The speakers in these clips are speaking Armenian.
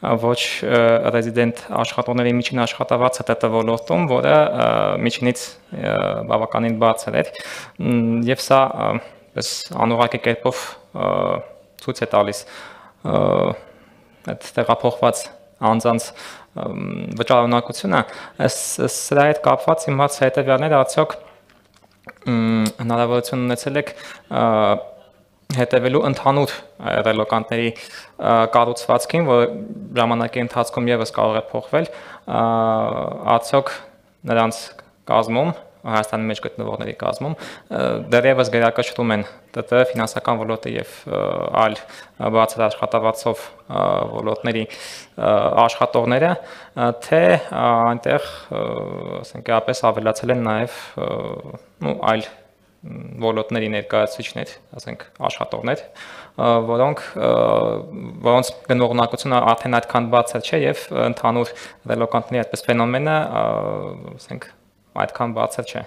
ոչ ռեզիդենտ աշխատողների միջին աշխատավարձը ՏՏ ոլորտում, որը միջինից բավականին բարձր էր եւ սա պես անուղակի կերպով ցույց է տալիս այդ տեղափոխված անձանց վճարանակությունը սրա հետ կապված իմ հարցը հետեւյալն է արդյոք հնարավորություն ունեցել եք հետևելու ընդհանուր ռելոկանտների կառուցվածքին, որը ժամանակի ընթացքում եւս կարող է փոխվել, արդյոք նրանց կազմում Հայաստանի մեջ գտնվողների կազմում դեռևս գերակշռում են ՏՏ ֆինանսական ոլորտը եւ այլ բարձր աշխատավարձով ոլորտների աշխատողները, թե այնտեղ, ասենք, ապես ավելացել են նաեւ այլ ոլորտների ներկայացուցիչներ, ասենք աշխատողներ, որոնք որոնց գնողնակությունը արդեն այդքան բարձր չէ եւ ընդհանուր ռելոկանտների այդպես ֆենոմենը, ասենք այդքան բարձր չէ։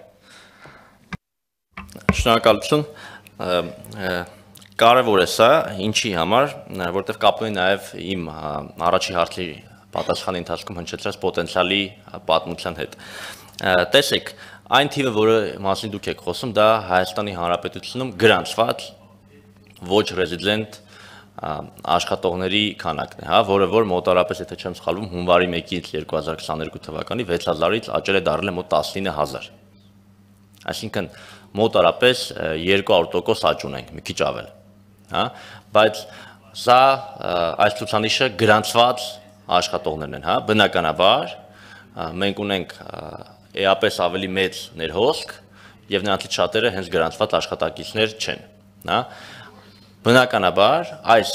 Շնորհակալություն։ Կարևոր է սա, ինչի համար, որովհետև կապ ունի նաև իմ առաջի հարցի պատասխանի ընթացքում հնչեցրած պոտենցիալի պատմության հետ։ Տեսեք, Այն թիվը, որը մասին դուք եք խոսում, դա Հայաստանի Հանրապետությունում գրանցված ոչ ռեզիդենտ աշխատողների քանակն է, հա, որը որ մոտարապես, եթե չեմ սխալվում, հունվարի 1-ից 2022 թվականի 6000-ից աճել է դարել է մոտ 19000։ Այսինքն մոտարապես 200% աճ ունենք, մի քիչ ավել, հա, բայց սա այս ցուցանիշը գրանցված աշխատողներն են, հա, բնականաբար մենք ունենք էապես ավելի մեծ ներհոսք եւ նրանցից շատերը հենց գրանցված աշխատակիցներ չեն, հա։ Բնականաբար այս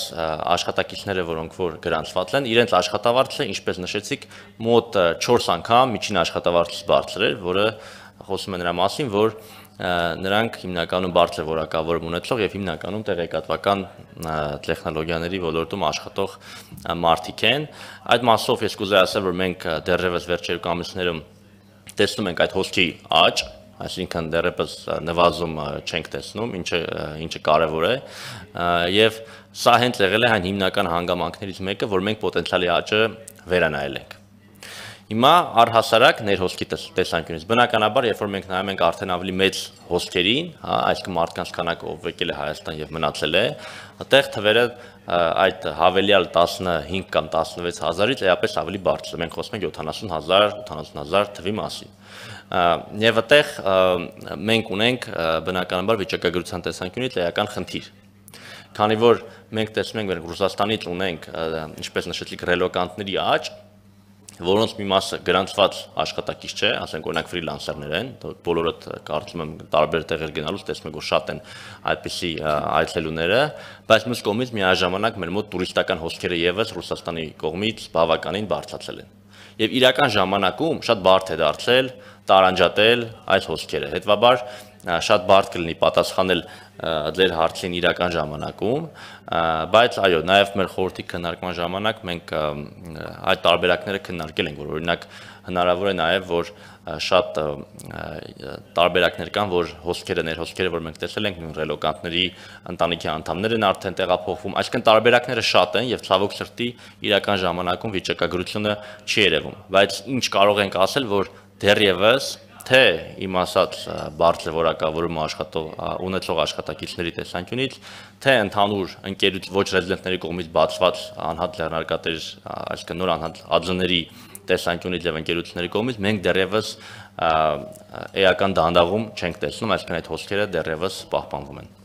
աշխատակիցները, որոնք որ գրանցված են, իրենց աշխատավարձը, ինչպես նշեցիք, մոտ 4 անգամ միջին աշխատավարձից բարձր էր, որը խոսում է նրա մասին, որ նրանք հիմնականում բարձր որակավորում ունեցող եւ հիմնականում տեղեկատվական տեխնոլոգիաների ոլորտում աշխատող մարդիկ են։ Այդ մասով ես կուզեի ասել, որ մենք դեռևս վերջերու ամիսներում տեսնում ենք այդ հոսքի աճ, այսինքն դեռևս նվազում չենք տեսնում, ինչը ինչը կարևոր է։ Եվ սա հենց եղել է այն հիմնական հանգամանքներից մեկը, որ մենք պոտենցիալի աճը վերանայել ենք։ Հիմա առհասարակ ներհոսքի տեսանկյունից բնականաբար երբ որ մենք նայում ենք արդեն ավելի մեծ հոսքերին, հա, այսինքն մարդկանց քանակը ով եկել է Հայաստան եւ մնացել է, այդտեղ թվերը այդ հավելյալ 15 կամ 16 հազարից էապես ավելի բարձր է։ Մենք խոսում ենք 70 հազար, 80 հազար թվի մասին։ Եվ այդտեղ մենք ունենք բնականաբար վիճակագրության տեսանկյունից էական խնդիր քանի որ մենք տեսնում ենք, որ Ռուսաստանից ունենք, ինչպես նշեցիք, ռելոկանտների աճ, որոնց մի մասը գրանցված աշխատակից չէ, ասենք օրինակ ֆրիլանսերներ են, բոլորը կարծում եմ տարբեր տեղեր գնալուց տեսնում եք որ շատ են այդպիսի այցելուները, բայց մյուս կողմից միաժամանակ մեր մոտ տուրիստական հոսքերը եւս Ռուսաստանի կողմից բավականին բարձրացել են։ Եվ իրական ժամանակում շատ բարդ է դարձել տարանջատել այս հոսքերը։ Հետևաբար շատ բարդ կլինի պատասխանել ձեր հարցին իրական ժամանակում, բայց այո, նաև մեր խորհրդի քննարկման ժամանակ մենք այդ տարբերակները քննարկել ենք, որ օրինակ հնարավոր է նաև որ շատ տարբերակներ կան, որ հոսքերը, ներհոսքերը, որ մենք տեսել ենք, նույն ռելոկանտների ընտանիքի անդամներ են արդեն տեղափոխվում, այսինքն տարբերակները շատ են եւ ցավոք սրտի իրական ժամանակում վիճակագրությունը չի երևում, բայց ինչ կարող ենք ասել, որ դեռևս թե իմ ասած բարձ զորակավորում աշխատող ունեցող աշխատակիցների տեսանկյունից, թե ընդհանուր ընկերուց ոչ ռեզիդենտների կողմից բացված անհատ լեռնարկատեր, այսինքն նոր անհատ ածների տեսանկյունից եւ ընկերությունների կողմից մենք դեռևս էական դանդաղում չենք տեսնում, այսինքն այդ հոսքերը դեռևս պահպանվում են։